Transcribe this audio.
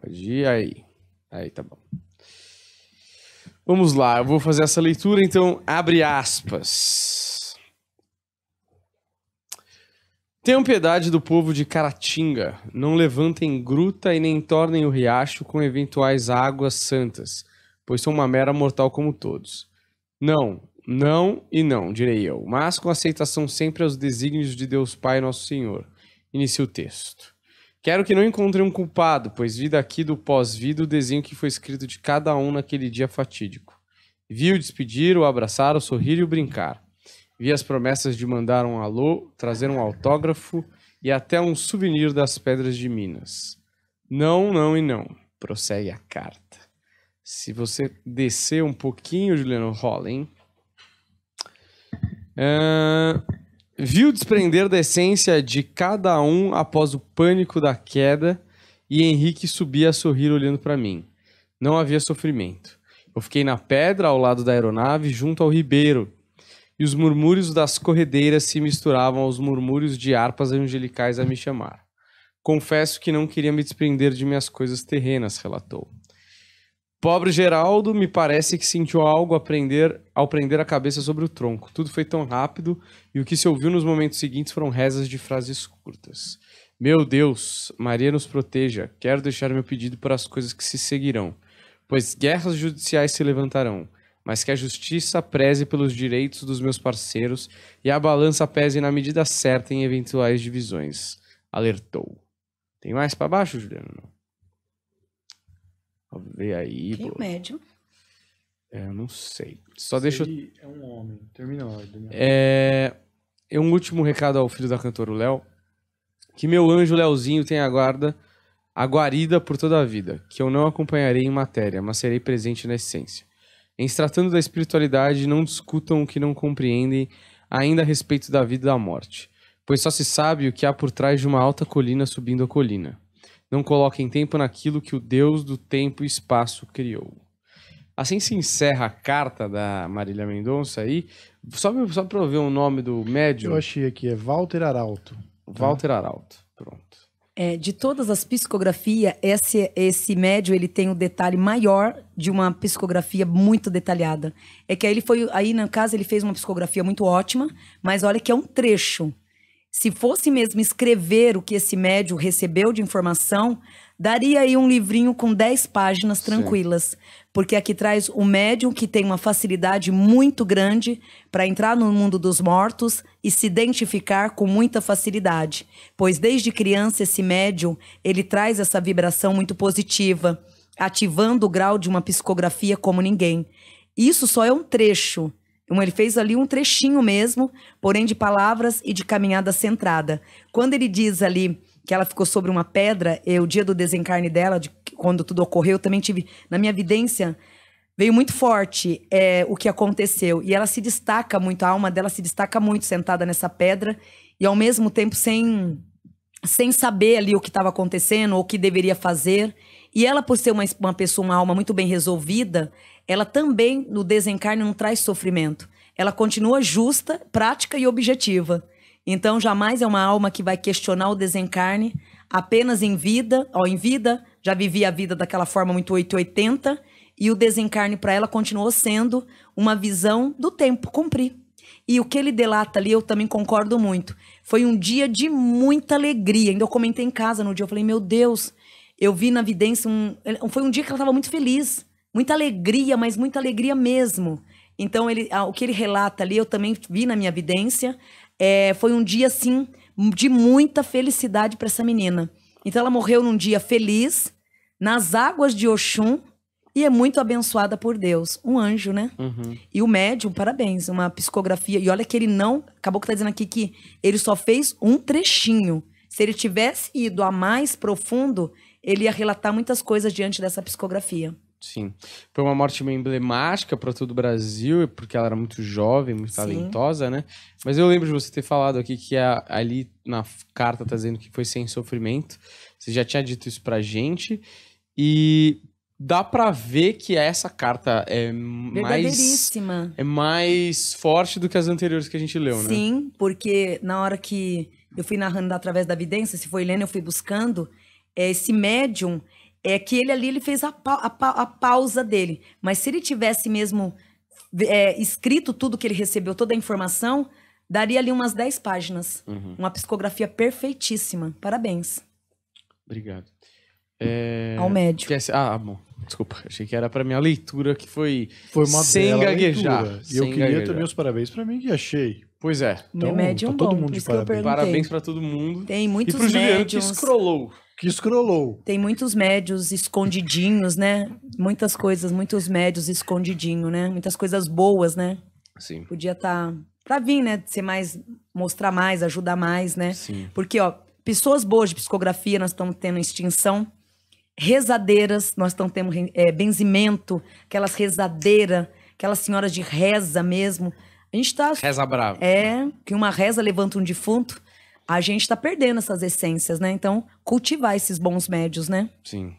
Pode ir aí. Aí tá bom. Vamos lá, eu vou fazer essa leitura, então abre aspas. Tenham piedade do povo de Caratinga, não levantem gruta e nem tornem o riacho com eventuais águas santas, pois sou uma mera mortal como todos. Não, não e não, direi eu, mas com aceitação sempre aos desígnios de Deus Pai Nosso Senhor. Inicia o texto. Quero que não encontre um culpado, pois vi daqui do pós-vida o desenho que foi escrito de cada um naquele dia fatídico. Vi o despedir, o abraçar, o sorrir e o brincar. Vi as promessas de mandar um alô, trazer um autógrafo e até um souvenir das pedras de Minas. Não, não e não. Prossegue a carta. Se você descer um pouquinho, Juliano Hollen, Uh, viu desprender da essência de cada um após o pânico da queda e Henrique subia a sorrir olhando para mim. Não havia sofrimento. Eu fiquei na pedra ao lado da aeronave junto ao ribeiro e os murmúrios das corredeiras se misturavam aos murmúrios de harpas angelicais a me chamar. Confesso que não queria me desprender de minhas coisas terrenas, relatou. Pobre Geraldo, me parece que sentiu algo aprender, ao prender a cabeça sobre o tronco. Tudo foi tão rápido e o que se ouviu nos momentos seguintes foram rezas de frases curtas. Meu Deus, Maria nos proteja. Quero deixar meu pedido para as coisas que se seguirão, pois guerras judiciais se levantarão, mas que a justiça preze pelos direitos dos meus parceiros e a balança pese na medida certa em eventuais divisões. Alertou. Tem mais para baixo, Juliano? Não. Vê aí. Que pô. médium? É, eu não sei. Só Se deixa eu... É um homem. Termina a ordem. Né? É... é um último recado ao filho da cantora, Léo. Que meu anjo Léozinho tenha guarda, a guarida por toda a vida, que eu não acompanharei em matéria, mas serei presente na essência. Em se tratando da espiritualidade, não discutam o que não compreendem ainda a respeito da vida e da morte, pois só se sabe o que há por trás de uma alta colina subindo a colina. Não coloquem tempo naquilo que o Deus do tempo e espaço criou. Assim se encerra a carta da Marília Mendonça aí. Só, só para eu ver o nome do médium. Eu achei aqui, é Walter Arauto. Tá? Walter Arauto, pronto. É, de todas as psicografias, esse, esse médio ele tem o um detalhe maior de uma psicografia muito detalhada. É que aí ele foi, aí na casa ele fez uma psicografia muito ótima, mas olha que é um trecho se fosse mesmo escrever o que esse médio recebeu de informação, daria aí um livrinho com 10 páginas tranquilas. Sim. Porque aqui traz o médium que tem uma facilidade muito grande para entrar no mundo dos mortos e se identificar com muita facilidade. Pois desde criança esse médium, ele traz essa vibração muito positiva, ativando o grau de uma psicografia como ninguém. Isso só é um trecho ele fez ali um trechinho mesmo, porém de palavras e de caminhada centrada. Quando ele diz ali que ela ficou sobre uma pedra, e é o dia do desencarne dela, de quando tudo ocorreu, eu também tive na minha vidência veio muito forte é, o que aconteceu e ela se destaca muito, a alma dela se destaca muito sentada nessa pedra e ao mesmo tempo sem sem saber ali o que estava acontecendo ou o que deveria fazer. E ela, por ser uma, uma pessoa, uma alma muito bem resolvida, ela também, no desencarne, não traz sofrimento. Ela continua justa, prática e objetiva. Então, jamais é uma alma que vai questionar o desencarne apenas em vida, ou em vida, já vivia a vida daquela forma muito 880, e o desencarne para ela continuou sendo uma visão do tempo cumprir. E o que ele delata ali, eu também concordo muito. Foi um dia de muita alegria. Ainda eu comentei em casa no dia, eu falei, meu Deus, eu vi na vidência um. Foi um dia que ela estava muito feliz. Muita alegria, mas muita alegria mesmo. Então, ele, o que ele relata ali, eu também vi na minha vidência. É, foi um dia, assim, de muita felicidade para essa menina. Então, ela morreu num dia feliz, nas águas de Oxum, e é muito abençoada por Deus. Um anjo, né? Uhum. E o médium, parabéns, uma psicografia. E olha que ele não. Acabou que tá dizendo aqui que ele só fez um trechinho. Se ele tivesse ido a mais profundo, ele ia relatar muitas coisas diante dessa psicografia. Sim. Foi uma morte meio emblemática para todo o Brasil, porque ela era muito jovem, muito Sim. talentosa, né? Mas eu lembro de você ter falado aqui que a, ali na carta tá dizendo que foi sem sofrimento. Você já tinha dito isso pra gente. E dá para ver que essa carta é mais é mais forte do que as anteriores que a gente leu, Sim, né? Sim, porque na hora que eu fui narrando através da evidência, se foi lendo, eu fui buscando é, esse médium é que ele ali ele fez a, pa a, pa a pausa dele, mas se ele tivesse mesmo é, escrito tudo que ele recebeu, toda a informação, daria ali umas 10 páginas. Uhum. Uma psicografia perfeitíssima. Parabéns. Obrigado. É... Ao médio. Ah, bom. Desculpa, achei que era pra minha leitura que foi, foi uma sem gaguejar. E eu queria gaguejar. também os parabéns pra mim que achei. Pois é. Então, médium tá todo bom, mundo de parabéns. Parabéns pra todo mundo. Tem muitos e pro que scrollou. Que scrollou. Tem muitos médios escondidinhos, né? Muitas coisas, muitos médios escondidinho, né? Muitas coisas boas, né? Sim. Podia estar... Tá... Pra vir, né? Ser mais... Mostrar mais, ajudar mais, né? Sim. Porque, ó, pessoas boas de psicografia nós estamos tendo extinção rezadeiras, nós então temos é, benzimento, aquelas rezadeiras, aquelas senhoras de reza mesmo. A gente está Reza brava. É, que uma reza levanta um defunto. A gente está perdendo essas essências, né? Então, cultivar esses bons médios, né? Sim.